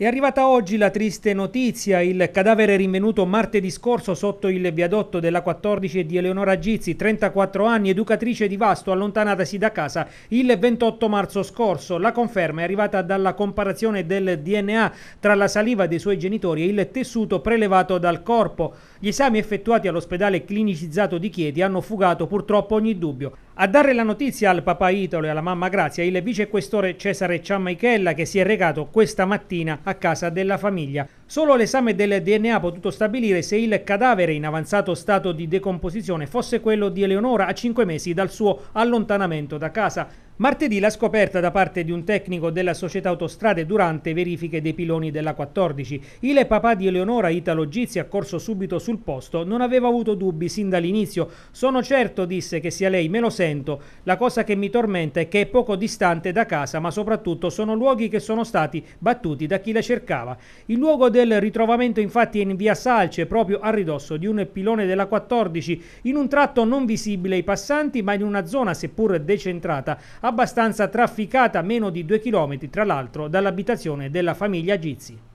È arrivata oggi la triste notizia, il cadavere rinvenuto martedì scorso sotto il viadotto della 14 di Eleonora Gizzi, 34 anni, educatrice di Vasto, allontanatasi da casa il 28 marzo scorso. La conferma è arrivata dalla comparazione del DNA tra la saliva dei suoi genitori e il tessuto prelevato dal corpo. Gli esami effettuati all'ospedale clinicizzato di Chieti hanno fugato purtroppo ogni dubbio. A dare la notizia al papà Italo e alla mamma Grazia il vicequestore Cesare Ciammichella, che si è recato questa mattina a a casa della famiglia. Solo l'esame del DNA ha potuto stabilire se il cadavere in avanzato stato di decomposizione fosse quello di Eleonora a cinque mesi dal suo allontanamento da casa. Martedì la scoperta da parte di un tecnico della società Autostrade durante verifiche dei piloni della 14. Il papà di Eleonora, Italo Gizi, accorso subito sul posto, non aveva avuto dubbi sin dall'inizio. Sono certo, disse, che sia lei, me lo sento. La cosa che mi tormenta è che è poco distante da casa, ma soprattutto sono luoghi che sono stati battuti da chi la cercava. Il luogo del ritrovamento infatti è in via Salce, proprio a ridosso di un pilone della 14, in un tratto non visibile ai passanti, ma in una zona seppur decentrata abbastanza trafficata a meno di due chilometri tra l'altro dall'abitazione della famiglia Gizzi.